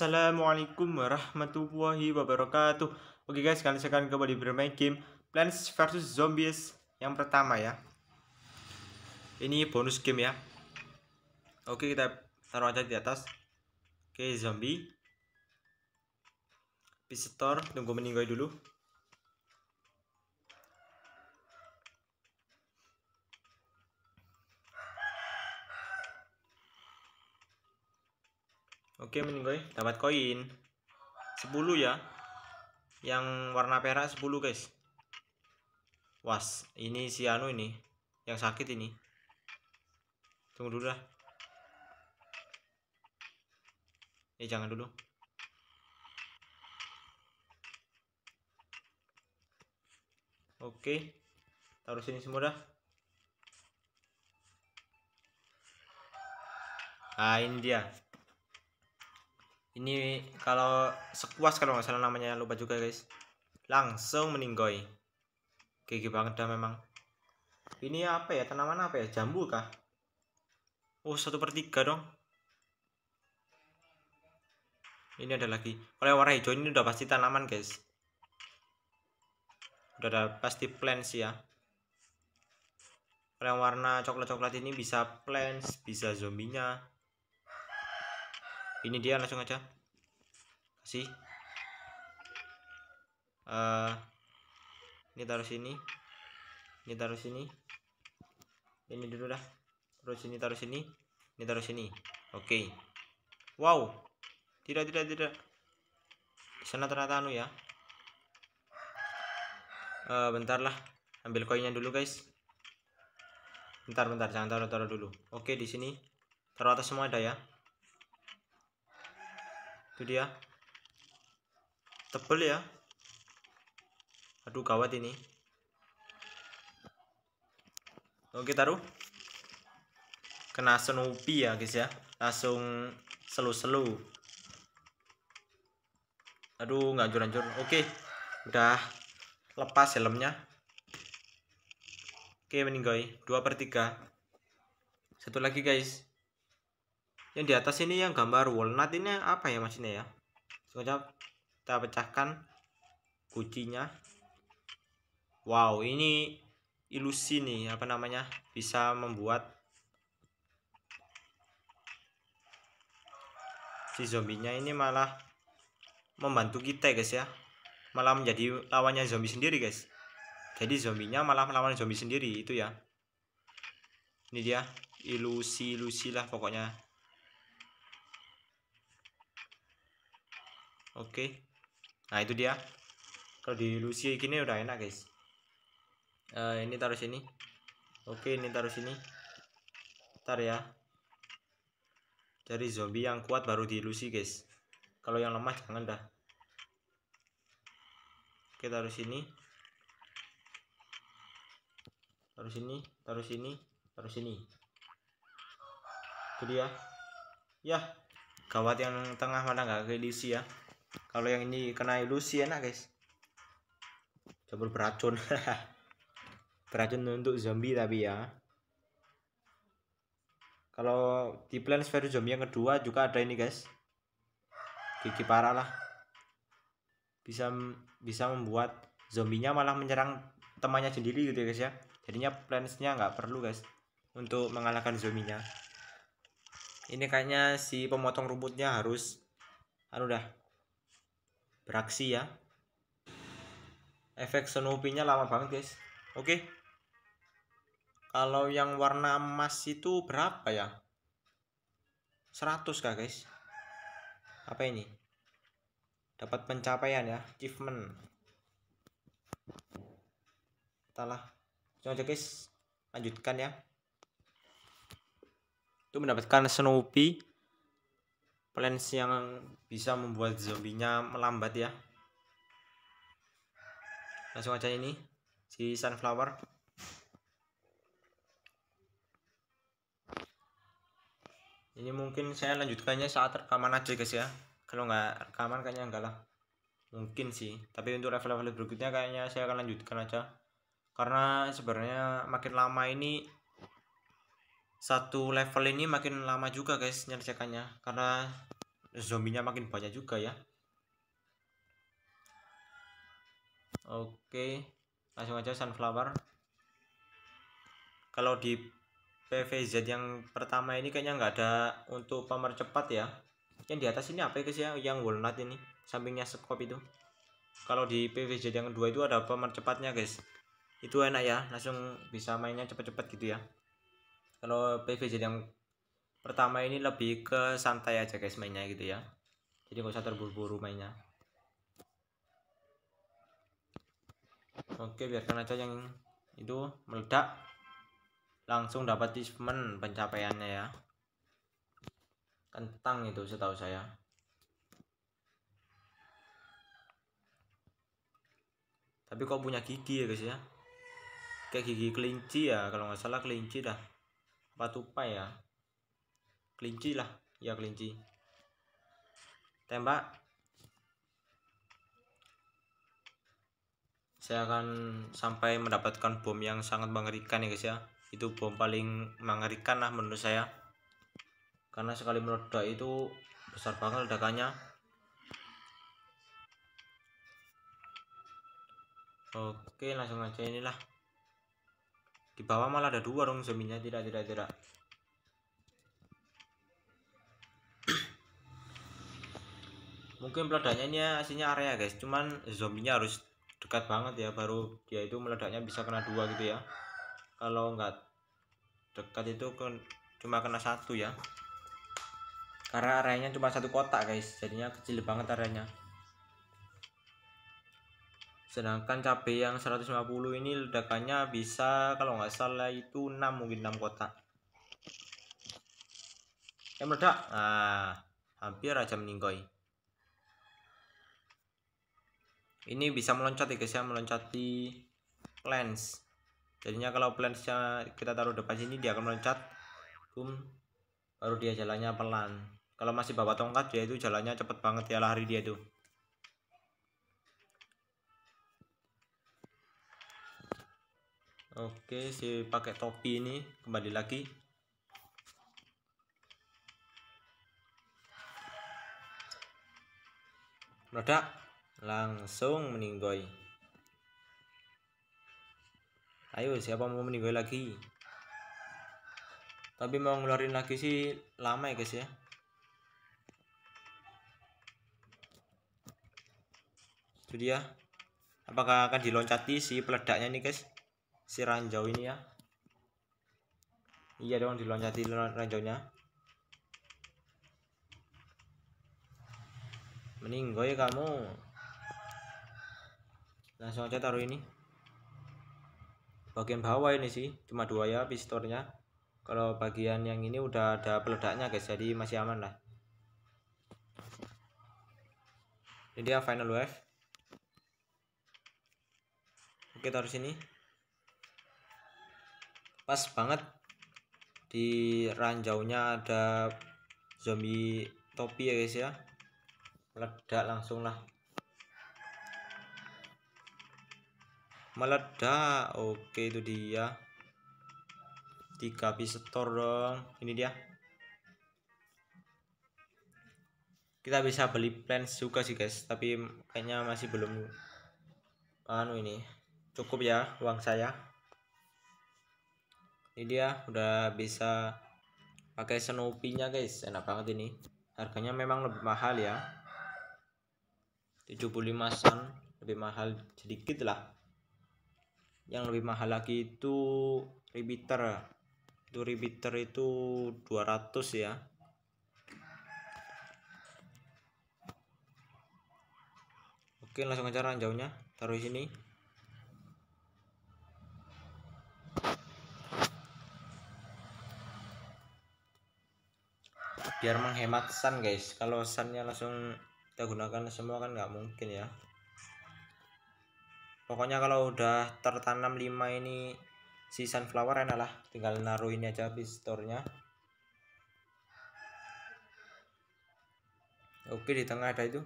Assalamualaikum warahmatullahi wabarakatuh Oke guys, kalian sekarang kembali bermain game Plants vs Zombies yang pertama ya Ini bonus game ya Oke kita taruh aja di atas Oke zombie Visitor, tunggu meninggal dulu Oke meninggoy, dapat koin 10 ya. Yang warna perak 10 guys. Was, ini si Anu ini yang sakit ini. Tunggu dulu lah. Eh jangan dulu. Oke. Taruh sini semua dah. Ah ini dia ini kalau sekuas kalau nggak salah namanya lupa juga guys langsung meninggoy gigi banget dah memang ini apa ya tanaman apa ya jambu kah oh satu per tiga dong ini ada lagi oleh warna hijau ini udah pasti tanaman guys udah ada pasti plants ya oleh warna coklat-coklat ini bisa plants bisa zombinya ini dia langsung aja kasih uh, ini taruh sini ini taruh sini ini dulu dah terus sini, taruh sini ini taruh sini oke okay. wow tidak tidak tidak di sana ternyata anu ya uh, eh, bentar lah ambil koinnya dulu guys bentar bentar jangan taruh taruh dulu oke okay, di sini taruh atas semua ada ya itu dia tebel ya aduh gawat ini oke taruh kena senupi ya guys ya langsung selu-selu aduh nggak hancur-hancur oke udah lepas helmnya oke meninggoy 2 per 3 satu lagi guys yang di atas ini yang gambar walnut ini apa ya mas ini ya sengaja kita pecahkan kuncinya wow ini ilusi nih apa namanya bisa membuat si zombinya ini malah membantu kita guys ya malah menjadi lawannya zombie sendiri guys jadi zombinya malah melawan zombie sendiri itu ya ini dia ilusi-ilusi lah pokoknya Oke. Nah, itu dia. Kalau di Lucy gini udah enak, guys. Uh, ini taruh sini. Oke, ini taruh sini. Ntar ya. Cari zombie yang kuat baru di Lucy, guys. Kalau yang lemah jangan dah. Oke, taruh sini. Taruh sini, taruh sini, taruh sini. Itu dia. Ya, kawat yang tengah mana nggak ke Lucy ya kalau yang ini kena ilusi enak guys coba beracun beracun untuk zombie tapi ya kalau di planes sphere Zombie yang kedua juga ada ini guys gigi parah lah bisa bisa membuat zombinya malah menyerang temannya sendiri gitu ya guys ya jadinya plansnya nggak perlu guys untuk mengalahkan zombinya ini kayaknya si pemotong rumputnya harus anu dah beraksi ya efek senupinya lama banget guys oke kalau yang warna emas itu berapa ya 100 kah guys apa ini dapat pencapaian ya achievement salah aja guys lanjutkan ya itu mendapatkan Snoopy plans yang bisa membuat zombinya melambat ya langsung aja ini si sunflower ini mungkin saya lanjutkannya saat rekaman aja guys ya kalau nggak rekaman kayaknya enggak lah mungkin sih tapi untuk level-level berikutnya kayaknya saya akan lanjutkan aja karena sebenarnya makin lama ini satu level ini makin lama juga guys nyerjakannya karena zombinya makin banyak juga ya oke langsung aja sunflower kalau di PVZ yang pertama ini kayaknya nggak ada untuk pemercepat ya yang di atas ini apa ya guys ya yang walnut ini sampingnya sekop itu kalau di PVZ yang kedua itu ada pemercepatnya guys itu enak ya langsung bisa mainnya cepet-cepet gitu ya kalau PVJ yang pertama ini lebih ke santai aja guys mainnya gitu ya jadi nggak usah terburu-buru mainnya oke biarkan aja yang itu meledak langsung dapat achievement pencapaiannya ya kentang itu setahu saya tapi kok punya gigi ya guys ya kayak gigi kelinci ya kalau nggak salah kelinci dah patupai ya kelinci lah ya kelinci tembak saya akan sampai mendapatkan bom yang sangat mengerikan ya guys ya itu bom paling mengerikan lah menurut saya karena sekali meledak itu besar banget ledakannya oke langsung aja inilah di bawah malah ada dua dong zombinya tidak tidak tidak mungkin meledaknya ini aslinya area guys cuman zombinya harus dekat banget ya baru dia itu meledaknya bisa kena dua gitu ya kalau enggak dekat itu kan cuma kena satu ya karena areanya cuma satu kotak guys jadinya kecil banget areanya sedangkan cabai yang 150 ini ledakannya bisa kalau nggak salah itu 6 mungkin 6 kotak eh meledak nah hampir aja meninggoy ini bisa meloncat ya guys ya di lens jadinya kalau lensnya kita taruh depan sini dia akan meloncat boom baru dia jalannya pelan kalau masih bawa tongkat dia itu jalannya cepet banget ya lari dia tuh Oke, si pakai topi ini kembali lagi. Meledak, langsung meninggoy. Ayo, siapa mau meninggoy lagi? Tapi mau ngeluarin lagi sih lama ya, guys ya. Itu dia. Apakah akan diloncati si peledaknya nih, guys? si ranjau ini ya iya dong diloncati ranjaunya meninggoy ya kamu langsung aja taruh ini bagian bawah ini sih cuma dua ya pistornya kalau bagian yang ini udah ada peledaknya guys jadi masih aman lah ini dia final wave oke taruh sini pas banget di ranjaunya ada zombie topi ya guys ya meledak langsung lah meledak oke itu dia tiga pistol dong ini dia kita bisa beli plants juga sih guys tapi kayaknya masih belum anu ini cukup ya uang saya ini dia ya, udah bisa pakai Snoopy nya guys enak banget ini harganya memang lebih mahal ya 75 sen lebih mahal sedikit lah yang lebih mahal lagi itu ribiter itu ribiter itu 200 ya oke langsung aja ranjaunya taruh sini biar menghemat sun guys kalau sunnya langsung kita gunakan semua kan nggak mungkin ya pokoknya kalau udah tertanam 5 ini si sunflower enak lah tinggal naruh ini aja nya oke di tengah ada itu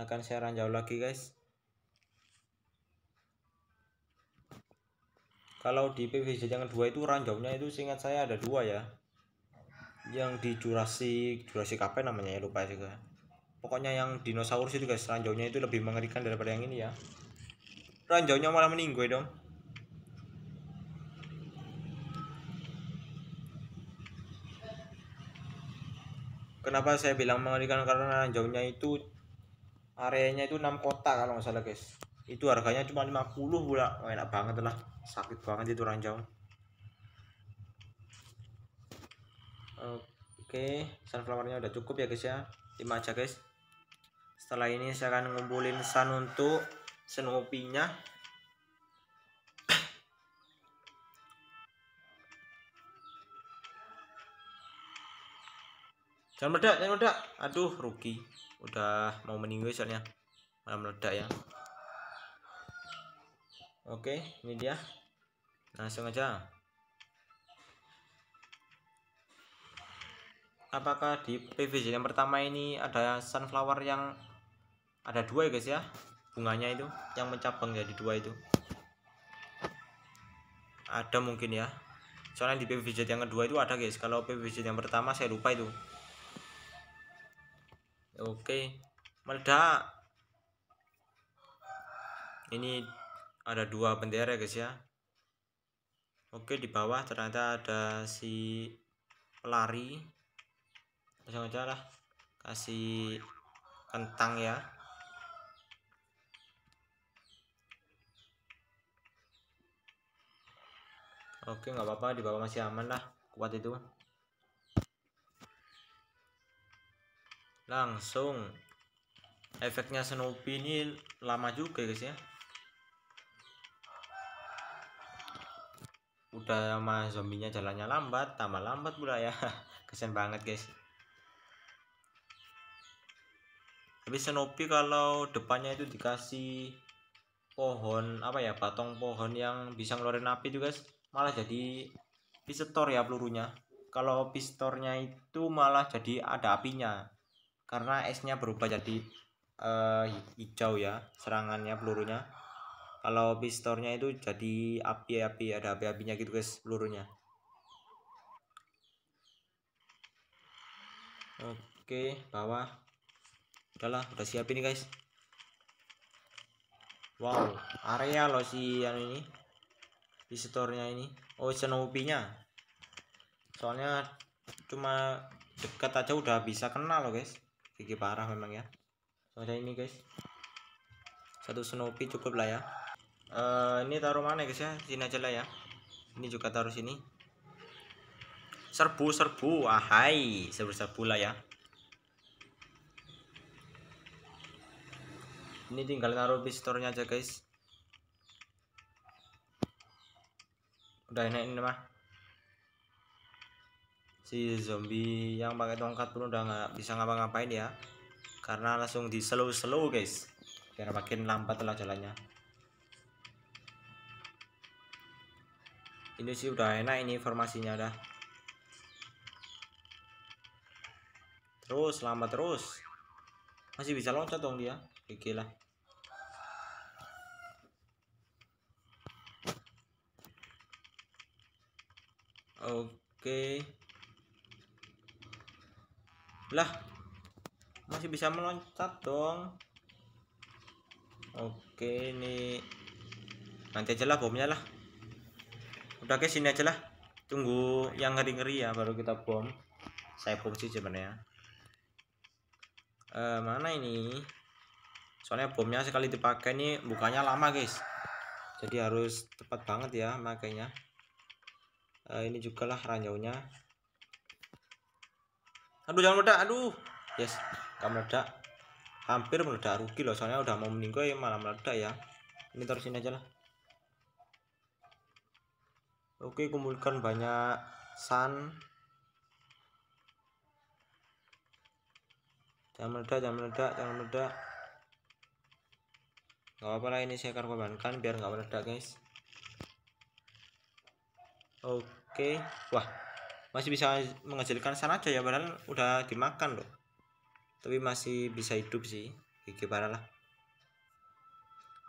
akan saya ranjau lagi guys kalau di PVC yang dua itu ranjaunya itu seingat saya ada dua ya yang di Jurassic Jurassic apa ya namanya ya lupa juga pokoknya yang dinosaurus itu guys ranjaunya itu lebih mengerikan daripada yang ini ya ranjaunya malah meninggoy dong kenapa saya bilang mengerikan karena ranjaunya itu areanya itu 6 kota kalau nggak salah guys itu harganya cuma 50 pula oh, enak banget lah sakit banget itu ranjau Oke, sunflowernya udah cukup ya guys ya. 5 aja guys. Setelah ini saya akan ngumpulin sun untuk sun opinya. Jangan meledak, jangan meledak. Aduh, rugi. Udah mau meninggal soalnya. Malah meledak ya. Oke, ini dia. Nah, langsung aja. apakah di PVJ yang pertama ini ada sunflower yang ada dua ya guys ya bunganya itu yang mencabang jadi dua itu ada mungkin ya soalnya di PVJ yang kedua itu ada guys kalau PVJ yang pertama saya lupa itu oke meledak ini ada dua bendera guys ya oke di bawah ternyata ada si pelari langsung aja lah kasih kentang ya oke nggak apa-apa di bawah masih aman lah kuat itu langsung efeknya Snoopy ini lama juga guys ya udah sama zombinya jalannya lambat tambah lambat pula ya kesen banget guys tapi Snoopy kalau depannya itu dikasih pohon apa ya batong pohon yang bisa ngeluarin api juga malah jadi pistor ya pelurunya kalau pistornya itu malah jadi ada apinya karena esnya berubah jadi uh, hijau ya serangannya pelurunya kalau pistornya itu jadi api-api ada api-apinya gitu guys pelurunya oke bawah udahlah udah siap ini guys wow area loh si anu ini distornya ini oh senopinya soalnya cuma dekat aja udah bisa kenal loh guys gigi parah memang ya soalnya ini guys satu senopi cukup lah ya uh, ini taruh mana guys ya sini aja lah ya ini juga taruh sini serbu serbu ahai serbu serbu lah ya ini tinggal naruh pistornya aja guys udah enak ini mah si zombie yang pakai tongkat pun udah nggak bisa ngapa-ngapain ya karena langsung di slow slow guys biar makin lambat lah jalannya ini sih udah enak ini formasinya dah. terus lambat terus masih bisa loncat dong dia oke lah oke lah masih bisa meloncat dong oke ini nanti aja lah bomnya lah udah ke sini aja lah tunggu yang ngeri-ngeri ya baru kita bom saya bom sih sebenarnya uh, mana ini soalnya bomnya sekali dipakai nih bukanya lama guys jadi harus tepat banget ya makanya uh, eh, ini juga lah ranjaunya aduh jangan meledak aduh yes gak meledak hampir meledak rugi loh soalnya udah mau meninggal ya malah meledak ya ini terusin ini aja lah oke kumpulkan banyak sun jangan meledak jangan meledak jangan meledak gak apa lah ini saya korbankan biar nggak meledak guys oke wah masih bisa menghasilkan aja ya padahal udah dimakan loh tapi masih bisa hidup sih gigi lah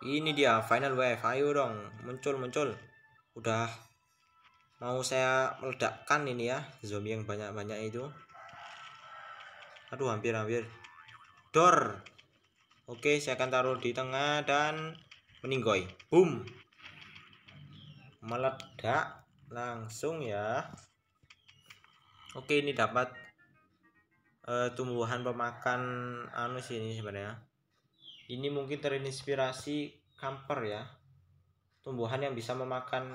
ini dia final wave ayo dong muncul muncul udah mau saya meledakkan ini ya zombie yang banyak-banyak itu aduh hampir hampir dor Oke, saya akan taruh di tengah dan meninggoy. Boom. Meledak langsung ya. Oke, ini dapat uh, tumbuhan pemakan anu sih ini sebenarnya. Ini mungkin terinspirasi kamper ya. Tumbuhan yang bisa memakan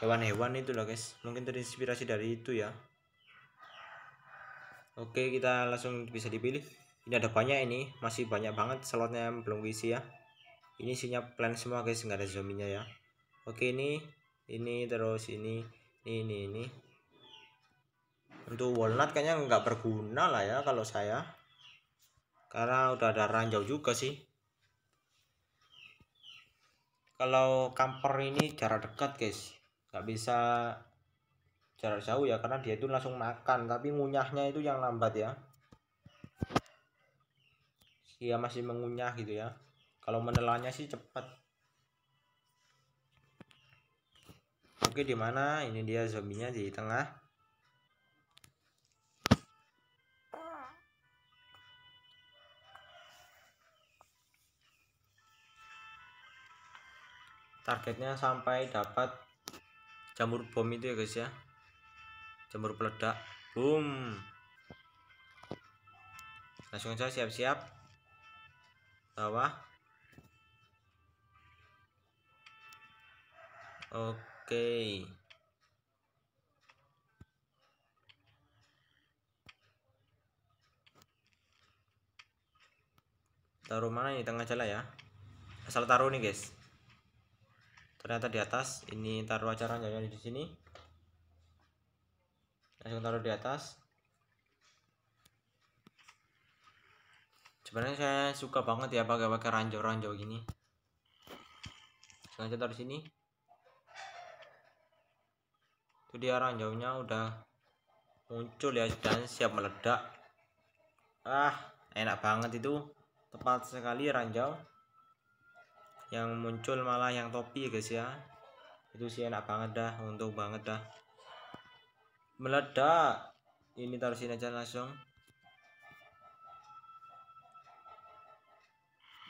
hewan-hewan itu loh guys. Mungkin terinspirasi dari itu ya. Oke, kita langsung bisa dipilih ini ada banyak ini masih banyak banget slotnya yang belum isi ya ini isinya plan semua guys nggak ada zombinya ya oke ini ini terus ini ini ini, ini. untuk walnut kayaknya nggak berguna lah ya kalau saya karena udah ada ranjau juga sih kalau kamper ini jarak dekat guys nggak bisa jarak jauh ya karena dia itu langsung makan tapi ngunyahnya itu yang lambat ya dia masih mengunyah gitu ya kalau menelannya sih cepat Oke di mana? Ini dia zombinya di tengah. Targetnya sampai dapat jamur bom itu ya guys ya. Jamur peledak. Boom. Langsung saja siap-siap bawah oke taruh mana ini tengah jalan ya asal taruh nih guys ternyata di atas ini taruh acaranya jalan ya, di sini langsung taruh di atas sebenarnya saya suka banget ya pakai-pakai ranjau-ranjau gini sengaja taruh sini itu dia ranjaunya udah muncul ya dan siap meledak ah enak banget itu tepat sekali ranjau yang muncul malah yang topi ya guys ya itu sih enak banget dah untung banget dah meledak ini taruh sini aja langsung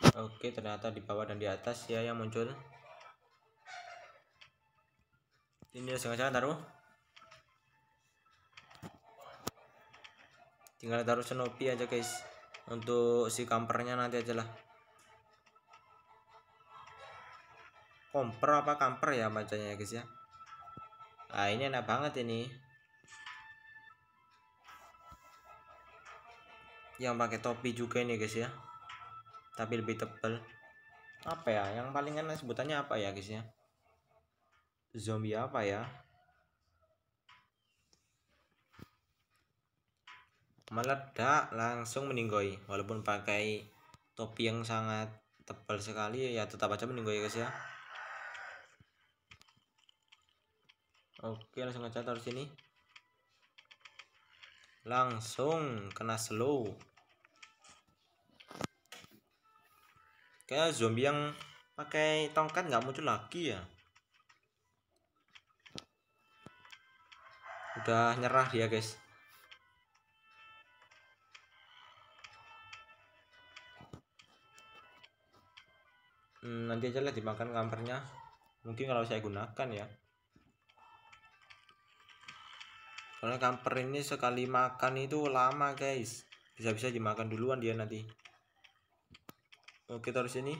Oke, ternyata di bawah dan di atas ya yang muncul. Ini sengaja taruh. Tinggal taruh Snoopy aja guys. Untuk si kampernya nanti aja lah. Komper apa kamper ya bacanya guys ya. Ah ini enak banget ini. Yang pakai topi juga ini guys ya tapi lebih tebal apa ya yang paling enak sebutannya apa ya guys ya zombie apa ya meledak langsung meninggoy walaupun pakai topi yang sangat tebal sekali ya tetap aja meninggoy guys ya oke langsung aja taruh sini langsung kena slow kayak zombie yang pakai tongkat nggak muncul lagi ya udah nyerah dia guys hmm, nanti aja lah dimakan kampernya mungkin kalau saya gunakan ya karena kamper ini sekali makan itu lama guys bisa-bisa dimakan duluan dia nanti Oke eh, terus ini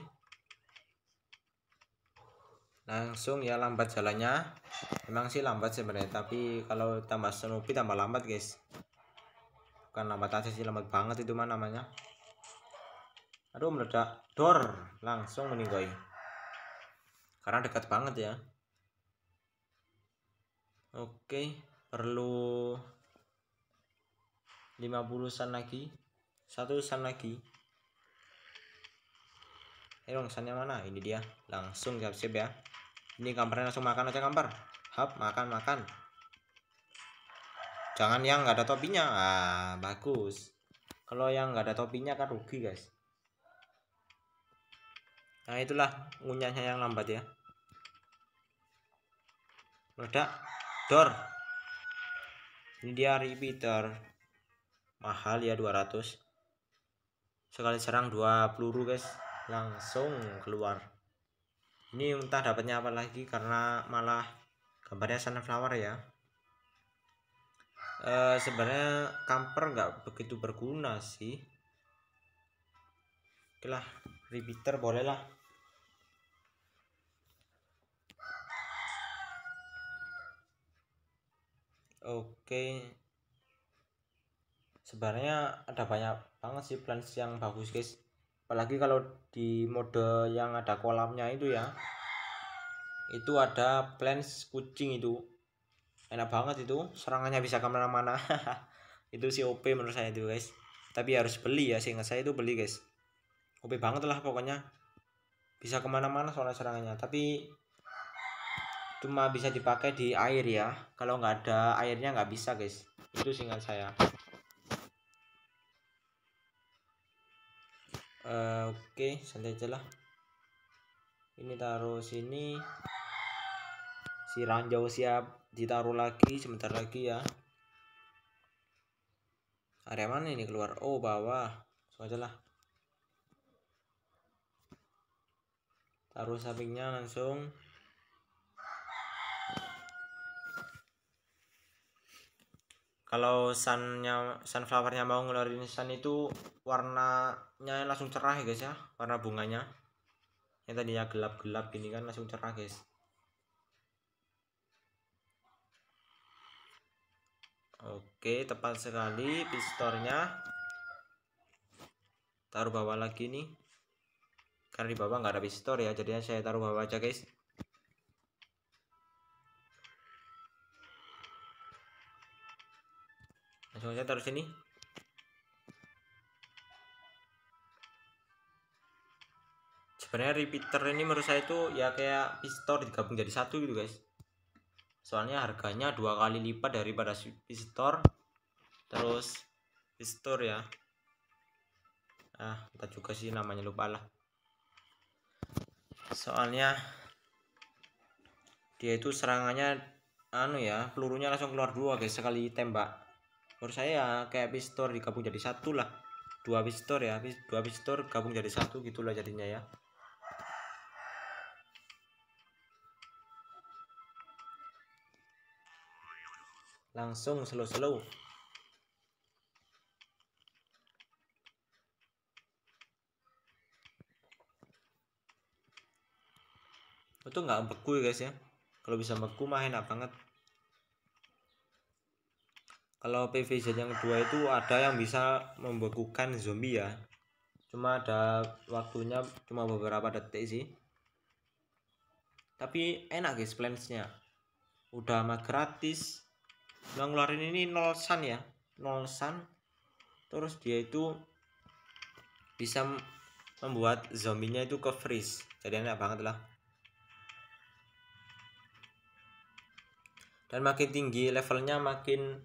langsung ya lambat jalannya memang sih lambat sebenarnya tapi kalau tambah Snoopy tambah lambat guys bukan lambat aja sih lambat banget itu mah namanya aduh meledak dor langsung meninggoy karena dekat banget ya oke perlu 50 san lagi satu san lagi Eh langsannya mana ini dia langsung siap-siap ya ini gambarnya langsung makan aja gambar hap makan makan jangan yang nggak ada topinya ah bagus kalau yang nggak ada topinya kan rugi guys nah itulah ngunyahnya yang lambat ya meledak dor ini dia repeater mahal ya 200 sekali serang 2 peluru guys langsung keluar ini entah dapatnya apa lagi karena malah gambarnya sunflower ya e, sebenarnya kamper nggak begitu berguna sih oke lah repeater lah. Oke. Sebenarnya ada banyak banget sih plans yang bagus, guys apalagi kalau di mode yang ada kolamnya itu ya itu ada plans kucing itu enak banget itu serangannya bisa kemana-mana itu si OP menurut saya itu guys tapi harus beli ya sehingga saya itu beli guys OP banget lah pokoknya bisa kemana-mana soalnya serangannya tapi cuma bisa dipakai di air ya kalau nggak ada airnya nggak bisa guys itu singkat saya Eh, oke santai aja lah ini taruh sini si ranjau siap ditaruh lagi sebentar lagi ya area mana ini keluar oh bawah langsung aja lah taruh sampingnya langsung kalau sunnya sunflowernya mau ngeluarin sun itu warnanya langsung cerah ya guys ya warna bunganya yang tadinya gelap-gelap gini kan langsung cerah guys oke tepat sekali pistornya taruh bawah lagi nih karena di bawah nggak ada pistor ya jadinya saya taruh bawah aja guys langsung aja taruh sini sebenarnya repeater ini menurut saya itu ya kayak pistol digabung jadi satu gitu guys soalnya harganya dua kali lipat daripada pistol terus pistol ya ah kita juga sih namanya lupa lah soalnya dia itu serangannya anu ya pelurunya langsung keluar dua guys sekali tembak menurut saya ya kayak pistor digabung jadi satu lah dua pistor ya dua pistor gabung jadi satu gitulah jadinya ya langsung slow slow itu nggak beku ya guys ya kalau bisa beku mah enak banget kalau PVZ yang kedua itu ada yang bisa membekukan zombie ya cuma ada waktunya cuma beberapa detik sih tapi enak guys plansnya udah mah gratis nah ngeluarin ini nol sun ya nol sun terus dia itu bisa membuat zombinya itu ke freeze jadi enak banget lah dan makin tinggi levelnya makin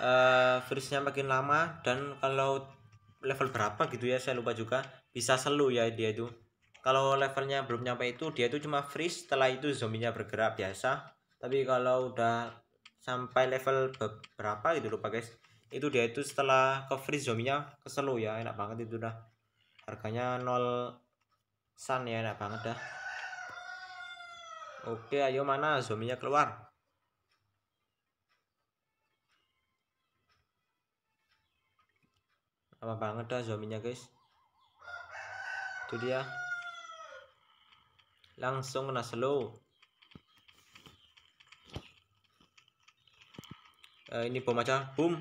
uh, virusnya makin lama dan kalau level berapa gitu ya saya lupa juga bisa selu ya dia itu kalau levelnya belum nyampe itu dia itu cuma freeze setelah itu zombinya bergerak biasa tapi kalau udah sampai level berapa gitu lupa guys itu dia itu setelah ke freeze zombinya keselu ya enak banget itu dah harganya 0 sun ya enak banget dah oke ayo mana zombinya keluar lama banget dah zombinya guys itu dia langsung kena slow uh, ini bom aja boom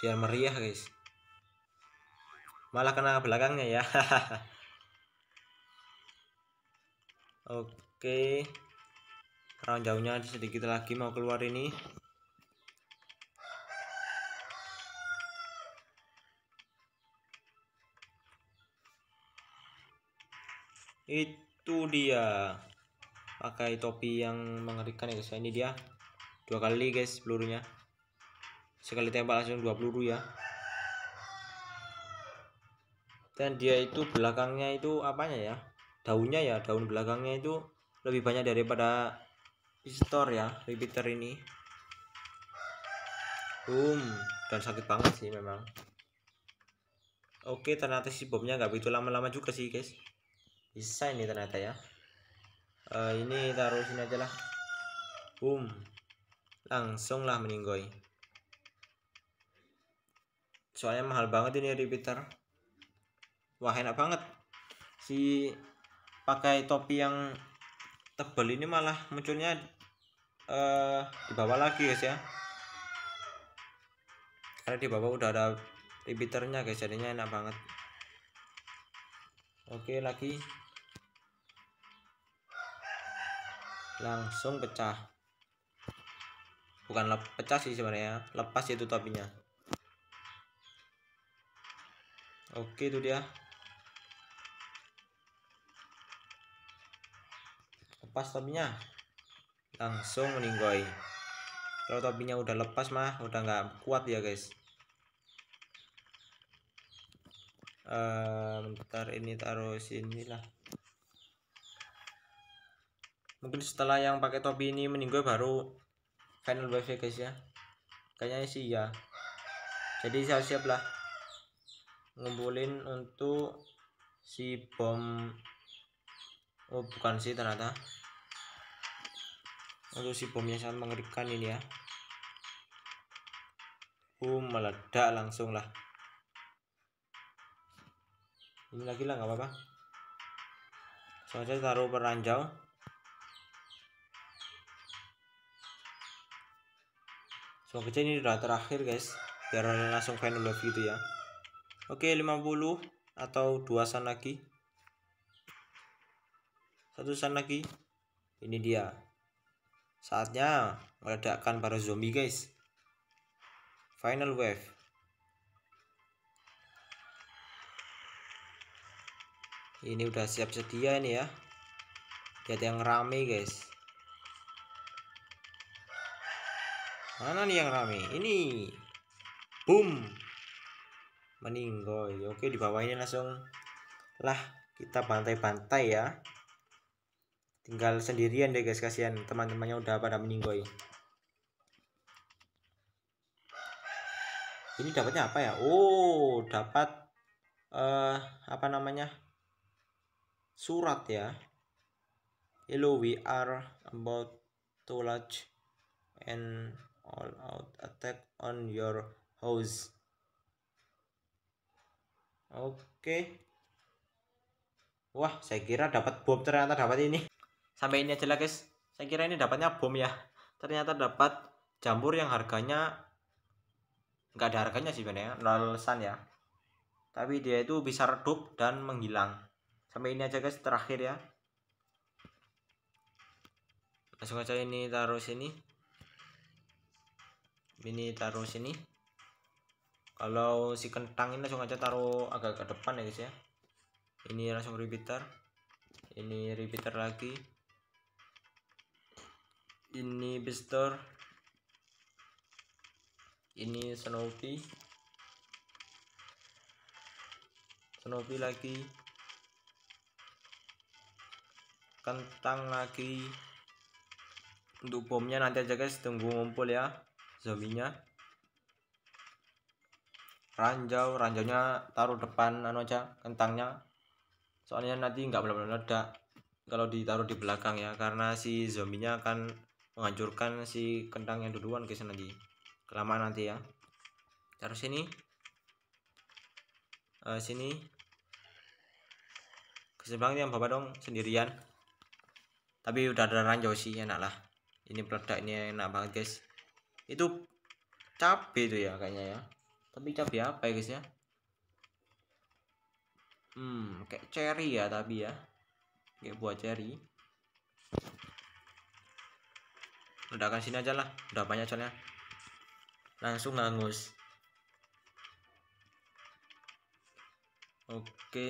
biar meriah guys malah kena belakangnya ya oke okay. round jauhnya sedikit lagi mau keluar ini itu dia pakai topi yang mengerikan ya guys ini dia dua kali guys pelurunya sekali tembak langsung dua peluru ya dan dia itu belakangnya itu apanya ya daunnya ya daun belakangnya itu lebih banyak daripada pistol ya repeater ini boom dan sakit banget sih memang oke ternyata si bomnya nggak begitu lama-lama juga sih guys bisa ini ternyata ya uh, ini taruh sini aja lah boom langsung lah meninggoy soalnya mahal banget ini repeater wah enak banget si pakai topi yang tebel ini malah munculnya uh, di bawah lagi guys ya karena di bawah udah ada repeaternya guys jadinya enak banget oke lagi langsung pecah bukan pecah sih sebenarnya lepas itu topinya oke itu dia lepas topinya langsung meninggoy kalau topinya udah lepas mah udah nggak kuat ya guys uh, bentar ini taruh sini lah mungkin setelah yang pakai topi ini meninggal baru final wave ya guys ya kayaknya sih ya jadi saya siap lah ngumpulin untuk si bom oh bukan sih ternyata untuk si bomnya sangat mengerikan ini ya boom uh, meledak langsung lah ini lagi lah nggak apa-apa soalnya taruh peranjau Semoga ini udah terakhir guys biar langsung final love gitu ya oke 50 atau dua san lagi satu san lagi ini dia saatnya meledakkan para zombie guys final wave ini udah siap sedia ini ya lihat yang rame guys mana nih yang rame ini boom meninggoy oke di bawah ini langsung lah kita pantai pantai ya tinggal sendirian deh guys kasihan teman-temannya udah pada meninggoy ini dapatnya apa ya oh dapat uh, apa namanya surat ya hello we are about to launch and all out attack on your house oke okay. wah saya kira dapat bom ternyata dapat ini sampai ini aja lah guys saya kira ini dapatnya bom ya ternyata dapat jamur yang harganya nggak ada harganya sih benar ya. lalesan ya tapi dia itu bisa redup dan menghilang sampai ini aja guys terakhir ya langsung aja ini taruh sini ini taruh sini kalau si kentang ini langsung aja taruh agak ke depan ya guys ya ini langsung repeater ini repeater lagi ini booster ini Snoopy Snoopy lagi kentang lagi untuk bomnya nanti aja guys tunggu ngumpul ya zombinya ranjau ranjaunya taruh depan anu aja kentangnya soalnya nanti nggak meledak kalau ditaruh di belakang ya karena si zombinya akan menghancurkan si kentang yang duluan guys nanti kelamaan nanti ya taruh sini uh, sini keseberang yang bapak dong sendirian tapi udah ada ranjau sih enak lah ini produk ini enak banget guys itu cabe itu ya kayaknya ya tapi cabe apa ya guys ya hmm kayak cherry ya tapi ya kayak buah cherry kan sini aja lah udah banyak soalnya langsung hangus oke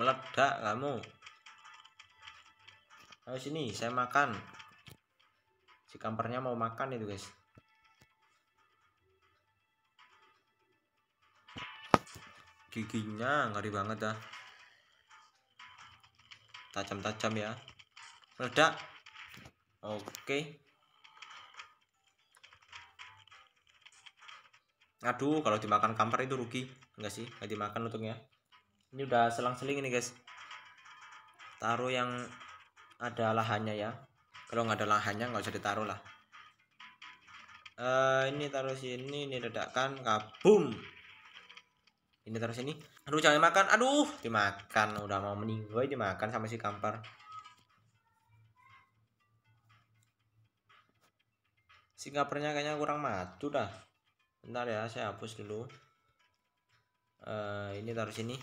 meledak kamu ayo sini saya makan si kampernya mau makan itu guys giginya ngeri banget dah tajam-tajam ya meledak oke aduh kalau dimakan kamper itu rugi enggak sih enggak dimakan untungnya ini udah selang-seling ini guys taruh yang ada lahannya ya kalau nggak ada lahannya nggak usah ditaruh lah uh, ini taruh sini ini ledakan kabum ini taruh sini aduh jangan makan aduh dimakan udah mau meninggal dimakan sama si kampar Singapernya kayaknya kurang matu dah bentar ya saya hapus dulu uh, ini taruh sini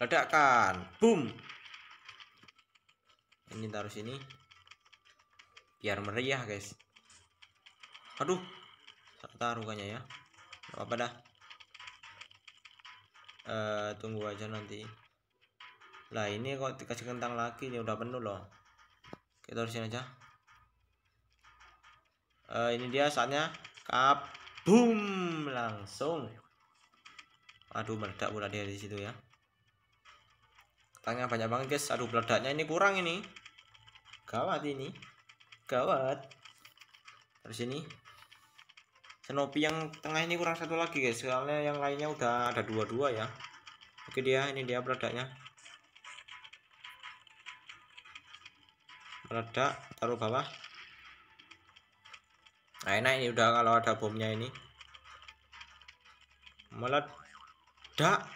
ledakan boom ini taruh sini biar meriah guys aduh taruh kayaknya ya Gak apa-apa dah e, tunggu aja nanti lah ini kok dikasih kentang lagi ini udah penuh loh kita harusin aja e, ini dia saatnya kabum langsung aduh meledak udah dia di situ ya tanya banyak banget guys aduh meledaknya ini kurang ini Gawat ini. Gawat. Terus ini. Snoopy yang tengah ini kurang satu lagi guys. Soalnya yang lainnya udah ada dua-dua ya. Oke dia, ini dia meledaknya. Meledak, taruh bawah. Nah, enak ini udah kalau ada bomnya ini. Meledak.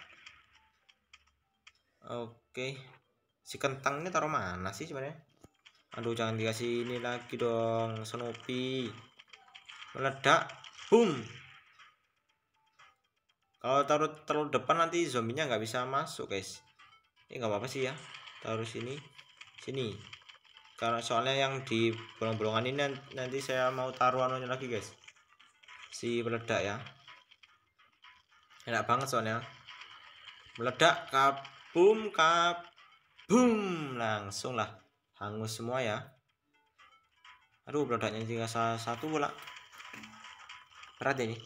Oke. Si kentang ini taruh mana sih sebenarnya? aduh jangan dikasih ini lagi dong Snoopy meledak boom kalau taruh terlalu depan nanti zombinya nggak bisa masuk guys ini nggak apa-apa sih ya taruh sini sini karena soalnya yang di bolong-bolongan ini nanti saya mau taruh anunya lagi guys si meledak ya enak banget soalnya meledak kabum kabum langsung lah hangus semua ya aduh produknya juga salah satu pula berat ini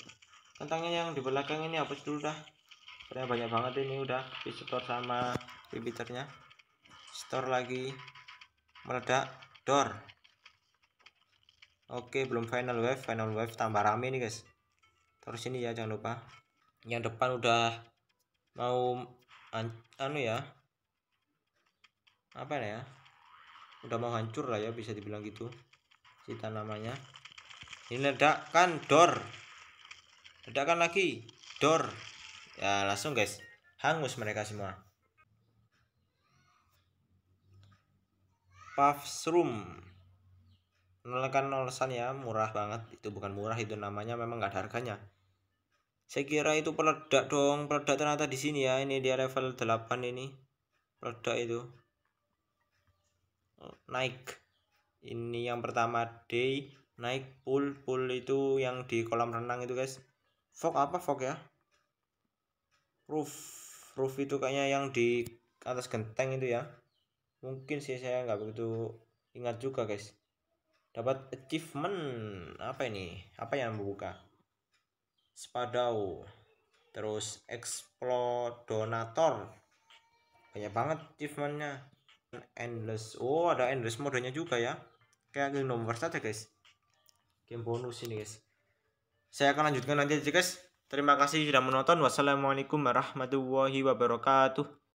kentangnya yang di belakang ini hapus dulu dah karena banyak banget ini udah di store sama bibiternya store lagi meledak door oke belum final wave final wave tambah rame nih guys terus ini ya jangan lupa yang depan udah mau an anu ya apa ya udah mau hancur lah ya bisa dibilang gitu si tanamannya ini ledakan dor ledakan lagi dor ya langsung guys hangus mereka semua puff room menekan nolesan ya murah banget itu bukan murah itu namanya memang nggak ada harganya saya kira itu peledak dong peledak ternyata di sini ya ini dia level 8 ini peledak itu Eh, naik ini yang pertama D naik pool pool itu yang di kolam renang itu guys fog apa fog ya roof roof itu kayaknya yang di atas genteng itu ya mungkin sih saya nggak begitu ingat juga guys dapat achievement apa ini apa yang membuka spadau terus explodonator banyak banget achievementnya endless oh ada endless modenya juga ya kayak game nomor saja ya, guys game bonus ini guys saya akan lanjutkan nanti aja guys terima kasih sudah menonton wassalamualaikum warahmatullahi wabarakatuh